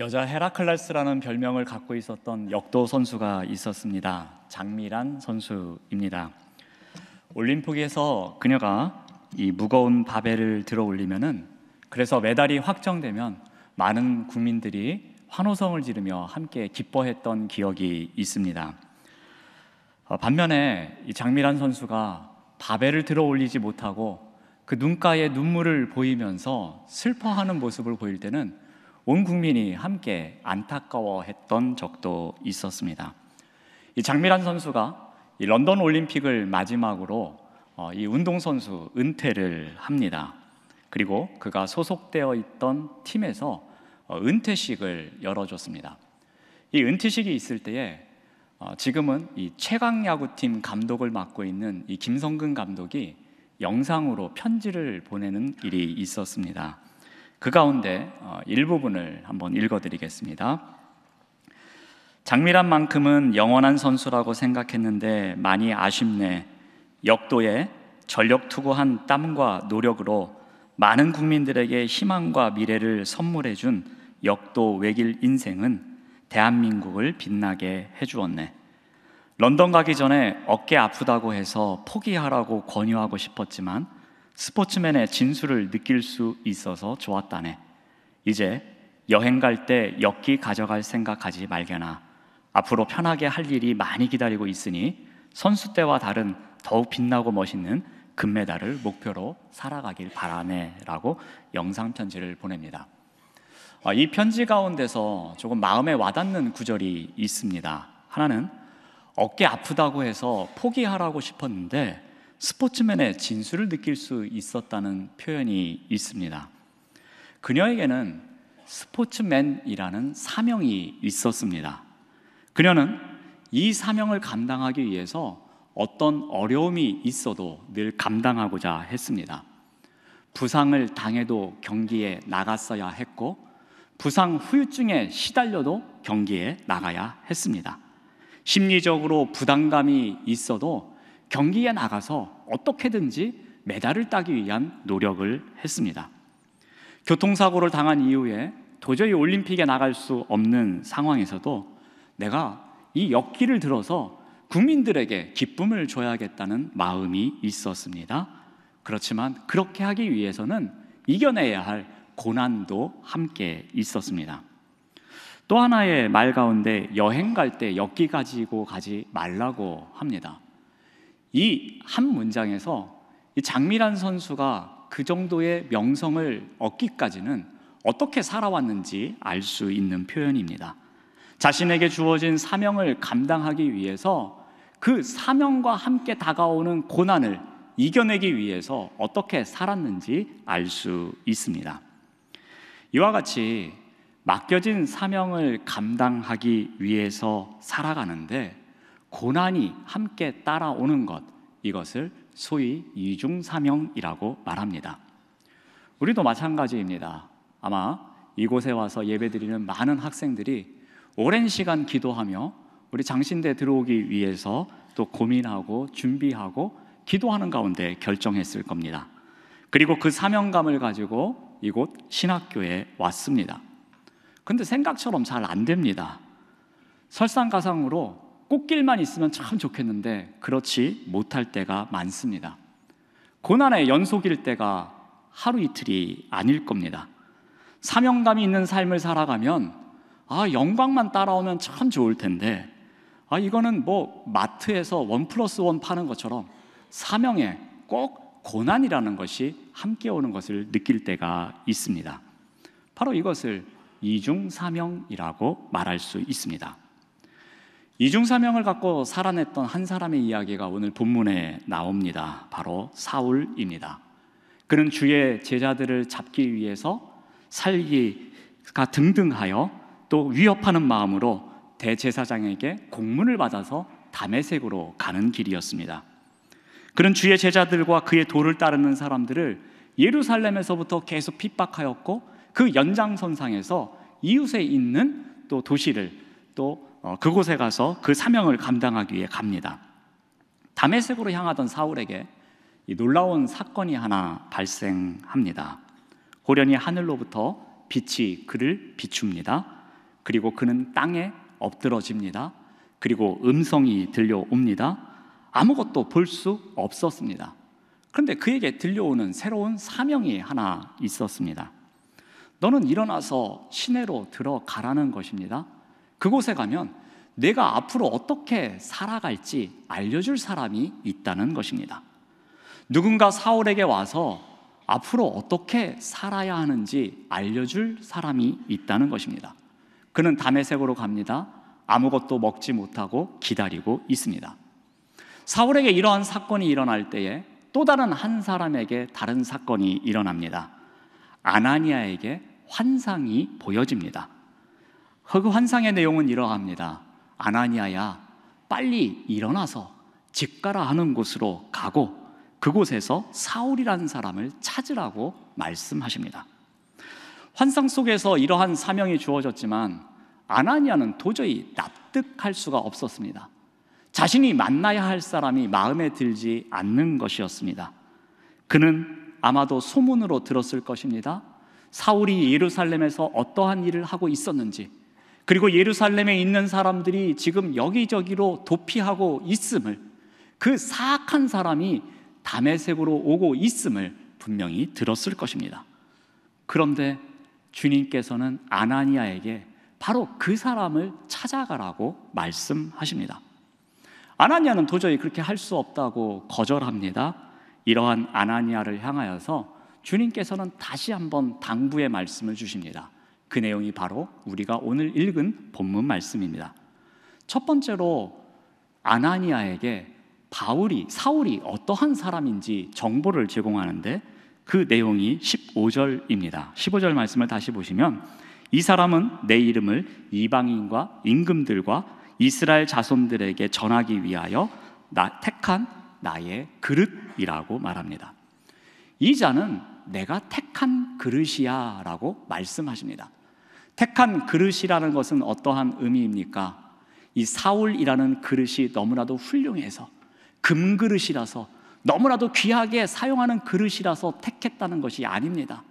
여자 헤라클라스라는 별명을 갖고 있었던 역도 선수가 있었습니다. 장미란 선수입니다. 올림픽에서 그녀가 이 무거운 바벨을 들어 올리면은 그래서 메달이 확정되면 많은 국민들이 환호성을 지르며 함께 기뻐했던 기억이 있습니다. 어, 반면에 이 장미란 선수가 바벨을 들어 올리지 못하고 그 눈가에 눈물을 보이면서 슬퍼하는 모습을 보일 때는 온 국민이 함께 안타까워했던 적도 있었습니다. 이 장미란 선수가 이 런던 올림픽을 마지막으로 어, 이 운동선수 은퇴를 합니다. 그리고 그가 소속되어 있던 팀에서 어, 은퇴식을 열어줬습니다. 이 은퇴식이 있을 때에 어, 지금은 이 최강 야구팀 감독을 맡고 있는 이 김성근 감독이 영상으로 편지를 보내는 일이 있었습니다. 그 가운데 어, 일부분을 한번 읽어드리겠습니다. 장미란 만큼은 영원한 선수라고 생각했는데 많이 아쉽네. 역도에 전력 투구한 땀과 노력으로 많은 국민들에게 희망과 미래를 선물해 준 역도 외길 인생은 대한민국을 빛나게 해 주었네. 런던 가기 전에 어깨 아프다고 해서 포기하라고 권유하고 싶었지만 스포츠맨의 진수를 느낄 수 있어서 좋았다네. 이제 여행 갈때 엿기 가져갈 생각하지 말게나. 앞으로 편하게 할 일이 많이 기다리고 있으니 선수 때와 다른 더욱 빛나고 멋있는 금메달을 목표로 살아가길 바라네라고 영상 편지를 보냅니다. 아, 이 편지 가운데서 조금 마음에 와닿는 구절이 있습니다. 하나는 어깨 아프다고 해서 포기하라고 싶었는데 스포츠맨의 진수를 느낄 수 있었다는 표현이 있습니다. 그녀에게는 스포츠맨이라는 사명이 있었습니다. 그녀는 이 사명을 감당하기 위해서 어떤 어려움이 있어도 늘 감당하고자 했습니다. 부상을 당해도 경기에 나갔어야 했고, 부상 후유증에 시달려도 경기에 나가야 했습니다. 심리적으로 부담감이 있어도 경기에 나가서 어떻게든지 메달을 따기 위한 노력을 했습니다. 교통사고를 당한 이후에 도저히 올림픽에 나갈 수 없는 상황에서도 내가 이 역기를 들어서 국민들에게 기쁨을 줘야겠다는 마음이 있었습니다. 그렇지만 그렇게 하기 위해서는 이겨내야 할 고난도 함께 있었습니다. 또 하나의 말 가운데 여행 갈 때 역기 가지고 가지 말라고 합니다. 이한 문장에서 이 장미란 선수가 그 정도의 명성을 얻기까지는 어떻게 살아왔는지 알 수 있는 표현입니다. 자신에게 주어진 사명을 감당하기 위해서 그 사명과 함께 다가오는 고난을 이겨내기 위해서 어떻게 살았는지 알 수 있습니다. 이와 같이 맡겨진 사명을 감당하기 위해서 살아가는데 고난이 함께 따라오는 것 이것을 소위 이중사명이라고 말합니다. 우리도 마찬가지입니다. 아마 이곳에 와서 예배드리는 많은 학생들이 오랜 시간 기도하며 우리 장신대 들어오기 위해서 또 고민하고 준비하고 기도하는 가운데 결정했을 겁니다. 그리고 그 사명감을 가지고 이곳 신학교에 왔습니다. 근데 생각처럼 잘 안 됩니다. 설상가상으로 꽃길만 있으면 참 좋겠는데 그렇지 못할 때가 많습니다. 고난의 연속일 때가 하루 이틀이 아닐 겁니다. 사명감이 있는 삶을 살아가면 아, 영광만 따라오면 참 좋을 텐데 아, 이거는 뭐 마트에서 원 플러스 원 파는 것처럼 사명에 꼭 고난이라는 것이 함께 오는 것을 느낄 때가 있습니다. 바로 이것을 이중사명이라고 말할 수 있습니다. 이중사명을 갖고 살아냈던 한 사람의 이야기가 오늘 본문에 나옵니다. 바로 사울입니다. 그는 주의 제자들을 잡기 위해서 살기가 등등하여 또 위협하는 마음으로 대제사장에게 공문을 받아서 담에색으로 가는 길이었습니다. 그는 주의 제자들과 그의 도를 따르는 사람들을 예루살렘에서부터 계속 핍박하였고 그 연장선상에서 이웃에 있는 또 도시를 또 어, 그곳에 가서 그 사명을 감당하기 위해 갑니다. 다메섹으로 향하던 사울에게 놀라운 사건이 하나 발생합니다. 호련히 하늘로부터 빛이 그를 비춥니다. 그리고 그는 땅에 엎드러집니다. 그리고 음성이 들려옵니다. 아무것도 볼 수 없었습니다. 그런데 그에게 들려오는 새로운 사명이 하나 있었습니다. 너는 일어나서 시내로 들어가라는 것입니다. 그곳에 가면 내가 앞으로 어떻게 살아갈지 알려줄 사람이 있다는 것입니다. 누군가 사울에게 와서 앞으로 어떻게 살아야 하는지 알려줄 사람이 있다는 것입니다. 그는 담에색으로 갑니다. 아무것도 먹지 못하고 기다리고 있습니다. 사울에게 이러한 사건이 일어날 때에 또 다른 한 사람에게 다른 사건이 일어납니다. 아나니아에게 환상이 보여집니다. 허그 환상의 내용은 이러합니다. 아나니아야, 빨리 일어나서 집 가라 하는 곳으로 가고 그곳에서 사울이라는 사람을 찾으라고 말씀하십니다. 환상 속에서 이러한 사명이 주어졌지만 아나니아는 도저히 납득할 수가 없었습니다. 자신이 만나야 할 사람이 마음에 들지 않는 것이었습니다. 그는 아마도 소문으로 들었을 것입니다. 사울이 예루살렘에서 어떠한 일을 하고 있었는지, 그리고 예루살렘에 있는 사람들이 지금 여기저기로 도피하고 있음을 그 사악한 사람이 담에색으로 오고 있음을 분명히 들었을 것입니다. 그런데 주님께서는 아나니아에게 바로 그 사람을 찾아가라고 말씀하십니다. 아나니아는 도저히 그렇게 할 수 없다고 거절합니다. 이러한 아나니아를 향하여서 주님께서는 다시 한번 당부의 말씀을 주십니다. 그 내용이 바로 우리가 오늘 읽은 본문 말씀입니다. 첫 번째로 아나니아에게 바울이 사울이 어떠한 사람인지 정보를 제공하는데 그 내용이 15절입니다. 15절 말씀을 다시 보시면 이 사람은 내 이름을 이방인과 임금들과 이스라엘 자손들에게 전하기 위하여 나, 택한 나의 그릇이라고 말합니다. 이 자는 내가 택한 그릇이야라고 말씀하십니다. 택한 그릇이라는 것은 어떠한 의미입니까? 이 사울이라는 그릇이 너무나도 훌륭해서 금그릇이라서 너무나도 귀하게 사용하는 그릇이라서 택했다는 것이 아닙니다.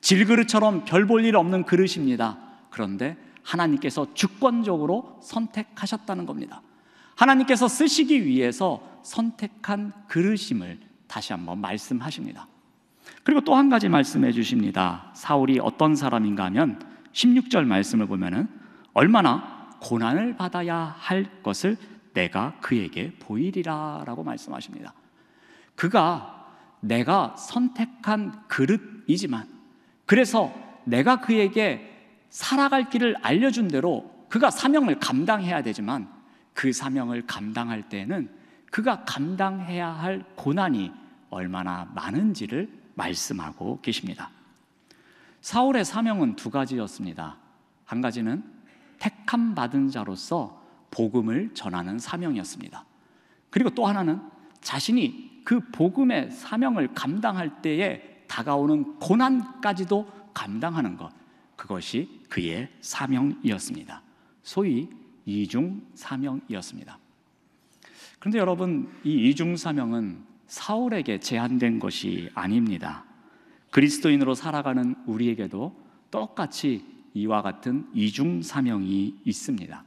질그릇처럼 별 볼 일 없는 그릇입니다. 그런데 하나님께서 주권적으로 선택하셨다는 겁니다. 하나님께서 쓰시기 위해서 선택한 그릇임을 다시 한번 말씀하십니다. 그리고 또 한 가지 말씀해 주십니다. 사울이 어떤 사람인가 하면 16절 말씀을 보면은 얼마나 고난을 받아야 할 것을 내가 그에게 보이리라라고 말씀하십니다. 그가 내가 선택한 그릇이지만 그래서 내가 그에게 살아갈 길을 알려준 대로 그가 사명을 감당해야 되지만 그 사명을 감당할 때는 그가 감당해야 할 고난이 얼마나 많은지를 말씀하고 계십니다. 사울의 사명은 두 가지였습니다. 한 가지는 택함 받은 자로서 복음을 전하는 사명이었습니다. 그리고 또 하나는 자신이 그 복음의 사명을 감당할 때에 다가오는 고난까지도 감당하는 것. 그것이 그의 사명이었습니다. 소위 이중 사명이었습니다. 그런데 여러분, 이 이중 사명은 사울에게 제한된 것이 아닙니다. 그리스도인으로 살아가는 우리에게도 똑같이 이와 같은 이중 사명이 있습니다.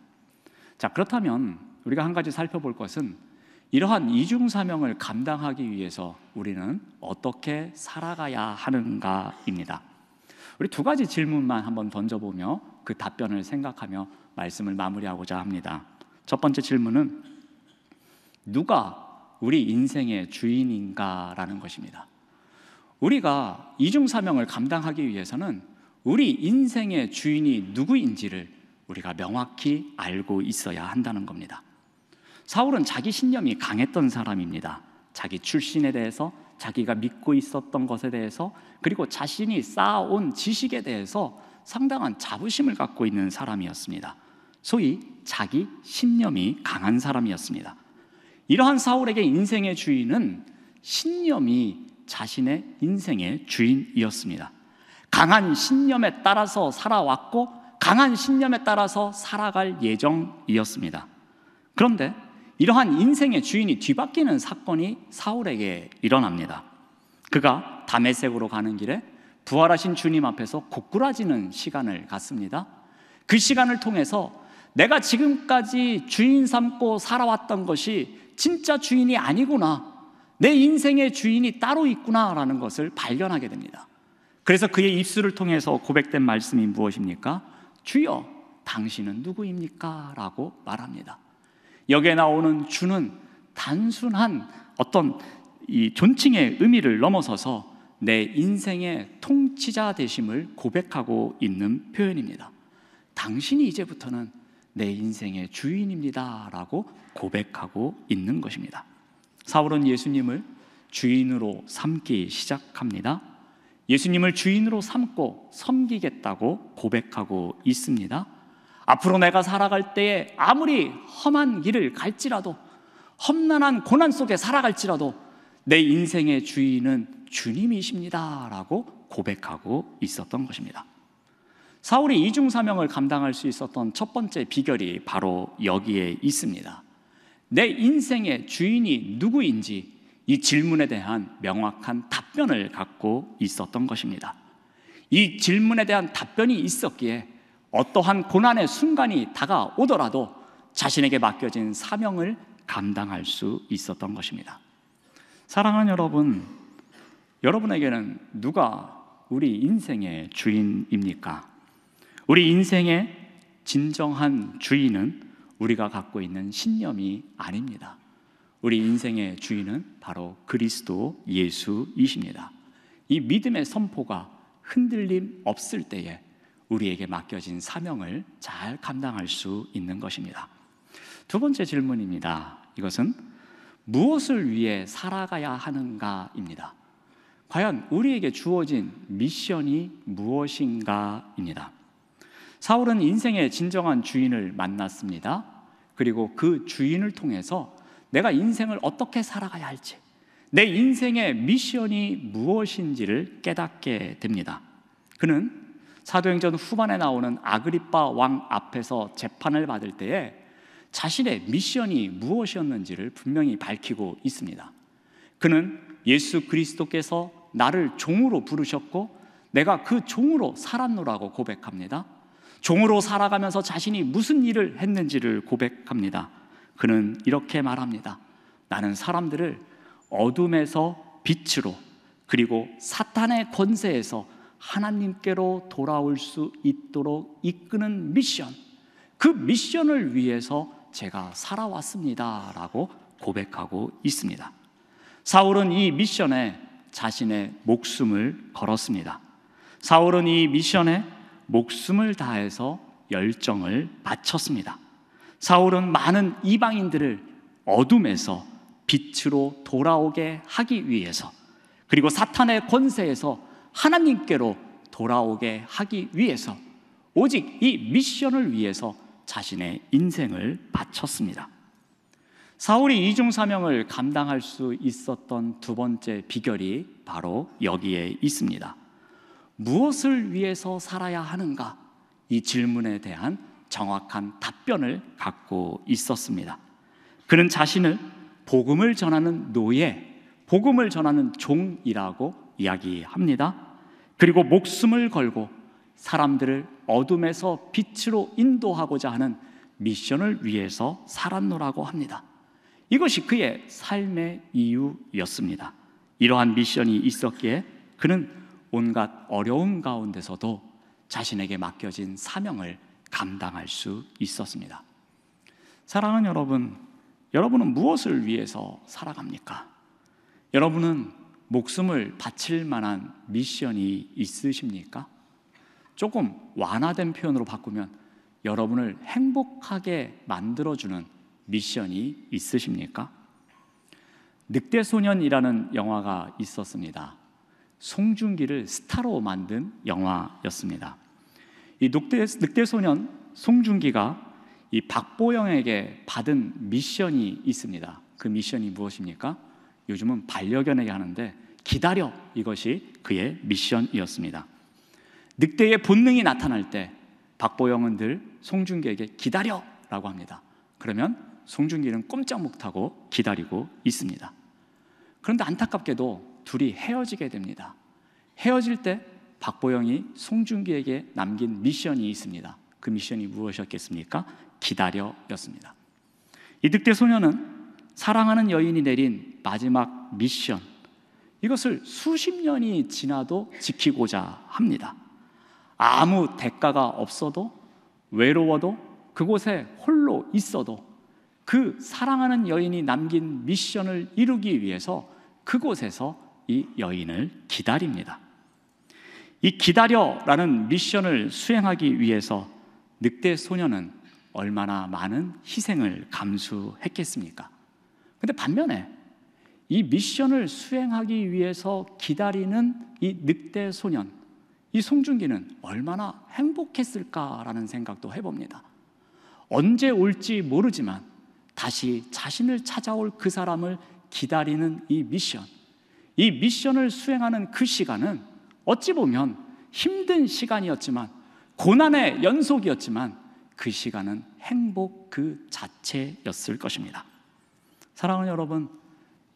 자, 그렇다면 우리가 한 가지 살펴볼 것은 이러한 이중 사명을 감당하기 위해서 우리는 어떻게 살아가야 하는가입니다. 우리 두 가지 질문만 한번 던져보며 그 답변을 생각하며 말씀을 마무리하고자 합니다. 첫 번째 질문은 누가 우리 인생의 주인인가라는 것입니다. 우리가 이중사명을 감당하기 위해서는 우리 인생의 주인이 누구인지를 우리가 명확히 알고 있어야 한다는 겁니다. 사울은 자기 신념이 강했던 사람입니다. 자기 출신에 대해서, 자기가 믿고 있었던 것에 대해서, 그리고 자신이 쌓아온 지식에 대해서 상당한 자부심을 갖고 있는 사람이었습니다. 소위 자기 신념이 강한 사람이었습니다. 이러한 사울에게 인생의 주인은 신념이 자신의 인생의 주인이었습니다. 강한 신념에 따라서 살아왔고 강한 신념에 따라서 살아갈 예정이었습니다. 그런데 이러한 인생의 주인이 뒤바뀌는 사건이 사울에게 일어납니다. 그가 담에색으로 가는 길에 부활하신 주님 앞에서 고꾸라지는 시간을 갖습니다. 그 시간을 통해서 내가 지금까지 주인 삼고 살아왔던 것이 진짜 주인이 아니구나. 내 인생의 주인이 따로 있구나라는 것을 발견하게 됩니다. 그래서 그의 입술을 통해서 고백된 말씀이 무엇입니까? 주여, 당신은 누구입니까? 라고 말합니다. 여기에 나오는 주는 단순한 어떤 이 존칭의 의미를 넘어서서 내 인생의 통치자 되심을 고백하고 있는 표현입니다. 당신이 이제부터는 내 인생의 주인입니다. 라고 고백하고 있는 것입니다. 사울은 예수님을 주인으로 삼기 시작합니다. 예수님을 주인으로 삼고 섬기겠다고 고백하고 있습니다. 앞으로 내가 살아갈 때에 아무리 험한 길을 갈지라도 험난한 고난 속에 살아갈지라도 내 인생의 주인은 주님이십니다라고 고백하고 있었던 것입니다. 사울이 이중사명을 감당할 수 있었던 첫 번째 비결이 바로 여기에 있습니다. 내 인생의 주인이 누구인지 이 질문에 대한 명확한 답변을 갖고 있었던 것입니다. 이 질문에 대한 답변이 있었기에 어떠한 고난의 순간이 다가오더라도 자신에게 맡겨진 사명을 감당할 수 있었던 것입니다. 사랑하는 여러분, 여러분에게는 누가 우리 인생의 주인입니까? 우리 인생의 진정한 주인은 우리가 갖고 있는 신념이 아닙니다. 우리 인생의 주인은 바로 그리스도 예수이십니다. 이 믿음의 선포가 흔들림 없을 때에 우리에게 맡겨진 사명을 잘 감당할 수 있는 것입니다. 두 번째 질문입니다. 이것은 무엇을 위해 살아가야 하는가입니다. 과연 우리에게 주어진 미션이 무엇인가입니다. 사울은 인생의 진정한 주인을 만났습니다. 그리고 그 주인을 통해서 내가 인생을 어떻게 살아가야 할지, 내 인생의 미션이 무엇인지를 깨닫게 됩니다. 그는 사도행전 후반에 나오는 아그리빠 왕 앞에서 재판을 받을 때에 자신의 미션이 무엇이었는지를 분명히 밝히고 있습니다. 그는 예수 그리스도께서 나를 종으로 부르셨고 내가 그 종으로 살았노라고 고백합니다. 종으로 살아가면서 자신이 무슨 일을 했는지를 고백합니다. 그는 이렇게 말합니다. 나는 사람들을 어둠에서 빛으로 그리고 사탄의 권세에서 하나님께로 돌아올 수 있도록 이끄는 미션, 그 미션을 위해서 제가 살아왔습니다. 라고 고백하고 있습니다. 사울은 이 미션에 자신의 목숨을 걸었습니다. 사울은 이 미션에 목숨을 다해서 열정을 바쳤습니다. 사울은 많은 이방인들을 어둠에서 빛으로 돌아오게 하기 위해서 그리고 사탄의 권세에서 하나님께로 돌아오게 하기 위해서 오직 이 미션을 위해서 자신의 인생을 바쳤습니다. 사울이 이중 사명을 감당할 수 있었던 두 번째 비결이 바로 여기에 있습니다. 무엇을 위해서 살아야 하는가? 이 질문에 대한 정확한 답변을 갖고 있었습니다. 그는 자신을 복음을 전하는 노예, 복음을 전하는 종이라고 이야기합니다. 그리고 목숨을 걸고 사람들을 어둠에서 빛으로 인도하고자 하는 미션을 위해서 살았노라고 합니다. 이것이 그의 삶의 이유였습니다. 이러한 미션이 있었기에 그는 온갖 어려움 가운데서도 자신에게 맡겨진 사명을 감당할 수 있었습니다. 사랑하는 여러분, 여러분은 무엇을 위해서 살아갑니까? 여러분은 목숨을 바칠 만한 미션이 있으십니까? 조금 완화된 표현으로 바꾸면 여러분을 행복하게 만들어주는 미션이 있으십니까? 늑대소년이라는 영화가 있었습니다. 송중기를 스타로 만든 영화였습니다. 이 늑대, 늑대 소년 송중기가 이 박보영에게 받은 미션이 있습니다. 그 미션이 무엇입니까? 요즘은 반려견에게 하는데 기다려 이것이 그의 미션이었습니다. 늑대의 본능이 나타날 때 박보영은 늘 송중기에게 기다려라고 합니다. 그러면 송중기는 꼼짝 못하고 기다리고 있습니다. 그런데 안타깝게도 둘이 헤어지게 됩니다. 헤어질 때 박보영이 송중기에게 남긴 미션이 있습니다. 그 미션이 무엇이었겠습니까? 기다려였습니다. 이득대 소녀는 사랑하는 여인이 내린 마지막 미션 이것을 수십 년이 지나도 지키고자 합니다. 아무 대가가 없어도 외로워도 그곳에 홀로 있어도 그 사랑하는 여인이 남긴 미션을 이루기 위해서 그곳에서 이 여인을 기다립니다. 이 기다려라는 미션을 수행하기 위해서 늑대 소녀는 얼마나 많은 희생을 감수했겠습니까? 근데 반면에 이 미션을 수행하기 위해서 기다리는 이 늑대 소년, 이 송중기는 얼마나 행복했을까라는 생각도 해봅니다. 언제 올지 모르지만 다시 자신을 찾아올 그 사람을 기다리는 이 미션, 이 미션을 수행하는 그 시간은 어찌 보면 힘든 시간이었지만 고난의 연속이었지만 그 시간은 행복 그 자체였을 것입니다. 사랑하는 여러분,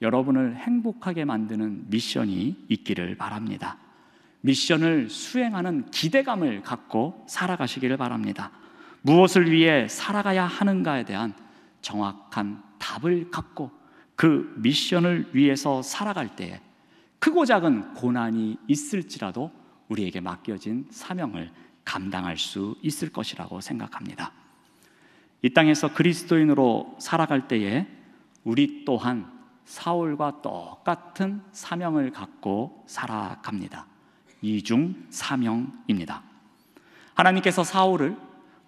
여러분을 행복하게 만드는 미션이 있기를 바랍니다. 미션을 수행하는 기대감을 갖고 살아가시기를 바랍니다. 무엇을 위해 살아가야 하는가에 대한 정확한 답을 갖고 그 미션을 위해서 살아갈 때에 크고 작은 고난이 있을지라도 우리에게 맡겨진 사명을 감당할 수 있을 것이라고 생각합니다. 이 땅에서 그리스도인으로 살아갈 때에 우리 또한 사울과 똑같은 사명을 갖고 살아갑니다. 이중 사명입니다. 하나님께서 사울을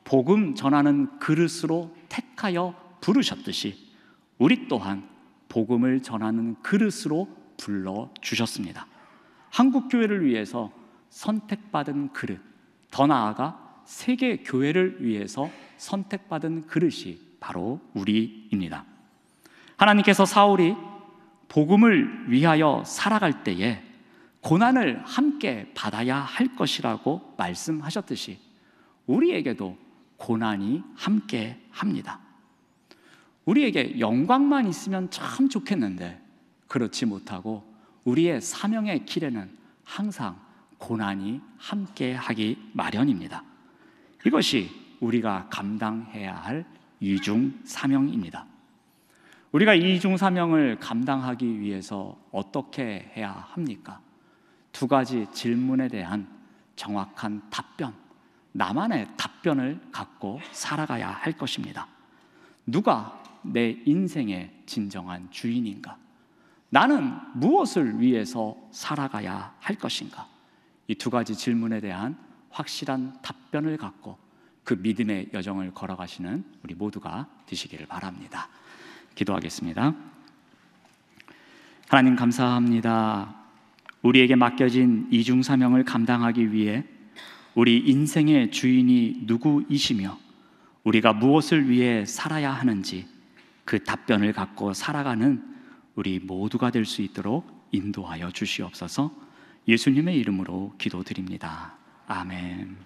복음 전하는 그릇으로 택하여 부르셨듯이 우리 또한 복음을 전하는 그릇으로 불러 주셨습니다. 한국 교회를 위해서 선택받은 그릇, 더 나아가 세계 교회를 위해서 선택받은 그릇이 바로 우리입니다. 하나님께서 사울이 복음을 위하여 살아갈 때에 고난을 함께 받아야 할 것이라고 말씀하셨듯이 우리에게도 고난이 함께 합니다. 우리에게 영광만 있으면 참 좋겠는데 그렇지 못하고 우리의 사명의 길에는 항상 고난이 함께 하기 마련입니다. 이것이 우리가 감당해야 할 이중 사명입니다. 우리가 이중 사명을 감당하기 위해서 어떻게 해야 합니까? 두 가지 질문에 대한 정확한 답변, 나만의 답변을 갖고 살아가야 할 것입니다. 누가 내 인생의 진정한 주인인가? 나는 무엇을 위해서 살아가야 할 것인가? 이 두 가지 질문에 대한 확실한 답변을 갖고 그 믿음의 여정을 걸어가시는 우리 모두가 되시기를 바랍니다. 기도하겠습니다. 하나님 감사합니다. 우리에게 맡겨진 이중 사명을 감당하기 위해 우리 인생의 주인이 누구이시며 우리가 무엇을 위해 살아야 하는지 그 답변을 갖고 살아가는 우리 모두가 될 수 있도록 인도하여 주시옵소서 예수님의 이름으로 기도드립니다. 아멘.